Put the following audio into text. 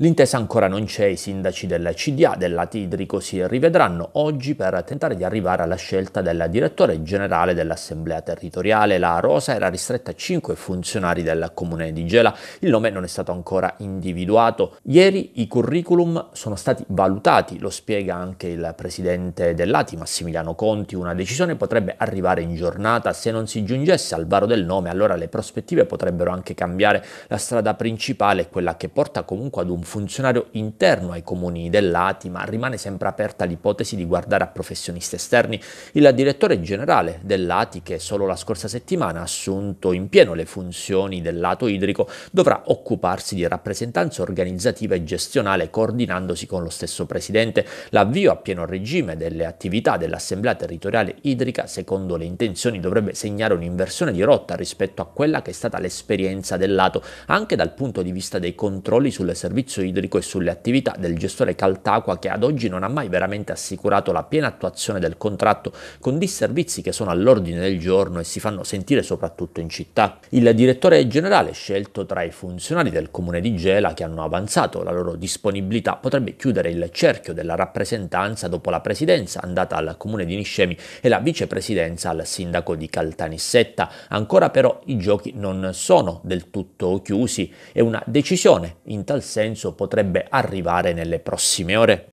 L'intesa ancora non c'è, i sindaci del CDA, della Tidrico, si rivedranno oggi per tentare di arrivare alla scelta del direttore generale dell'Assemblea territoriale. La rosa era ristretta a 5 funzionari del comune di Gela, il nome non è stato ancora individuato. Ieri i curriculum sono stati valutati, lo spiega anche il presidente dell'ATI Massimiliano Conti, una decisione potrebbe arrivare in giornata, se non si giungesse al varo del nome allora le prospettive potrebbero anche cambiare, la strada principale è quella che porta comunque ad un funzionario interno ai comuni dell'ATI, ma rimane sempre aperta l'ipotesi di guardare a professionisti esterni. Il direttore generale dell'ATI, che solo la scorsa settimana ha assunto in pieno le funzioni del lato idrico, dovrà occuparsi di rappresentanza organizzativa e gestionale coordinandosi con lo stesso presidente. L'avvio a pieno regime delle attività dell'Assemblea territoriale idrica, secondo le intenzioni, dovrebbe segnare un'inversione di rotta rispetto a quella che è stata l'esperienza del lato, anche dal punto di vista dei controlli sulle servizio servizio idrico e sulle attività del gestore Caltacqua che ad oggi non ha mai veramente assicurato la piena attuazione del contratto con disservizi che sono all'ordine del giorno e si fanno sentire soprattutto in città. Il direttore generale scelto tra i funzionari del comune di Gela che hanno avanzato la loro disponibilità potrebbe chiudere il cerchio della rappresentanza dopo la presidenza andata al comune di Niscemi e la vicepresidenza al sindaco di Caltanissetta. Ancora però i giochi non sono del tutto chiusi e una decisione in tal senso potrebbe arrivare nelle prossime ore.